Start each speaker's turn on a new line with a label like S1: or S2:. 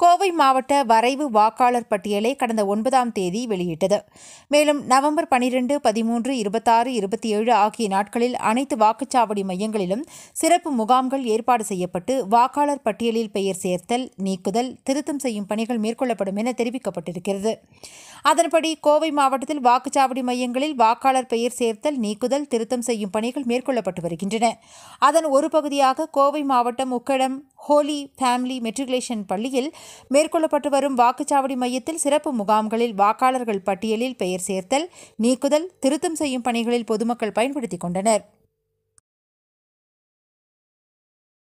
S1: கோவை மாவட்ட வரைவு வாக்காளர் பட்டியலை கடந்த ஒன்பதாம் தேதி வெளியிட்டது மேலும் நவம்பர் பனிரெண்டு பதிமூன்று இருபத்தாறு இருபத்தி ஏழு ஆகிய நாட்களில் அனைத்து வாக்குச்சாவடி மையங்களிலும் சிறப்பு முகாம்கள் ஏற்பாடு செய்யப்பட்டு வாக்காளர் பட்டியலில் பெயர் சேர்த்தல் நீக்குதல் திருத்தம் செய்யும் பணிகள் மேற்கொள்ளப்படும் என தெரிவிக்கப்பட்டிருக்கிறது அதன்படி கோவை மாவட்டத்தில் வாக்குச்சாவடி மையங்களில் வாக்காளர் பெயர் சேர்த்தல் நீக்குதல் திருத்தம் செய்யும் பணிகள் மேற்கொள்ளப்பட்டு வருகின்றன அதன் ஒரு பகுதியாக கோவை மாவட்டம் உக்கடம் ஹோலி ஃபேமிலி மெட்ரிகுலேஷன் பள்ளியில் மேற்கொள்ளப்பட்டு வரும் வாக்குச்சாவடி மையத்தில் சிறப்பு முகாம்களில் வாக்காளர்கள் பட்டியலில் பெயர் சேர்த்தல் நீக்குதல் திருத்தம் செய்யும் பணிகளில் பொதுமக்கள் பயன்படுத்தி கொண்டனர்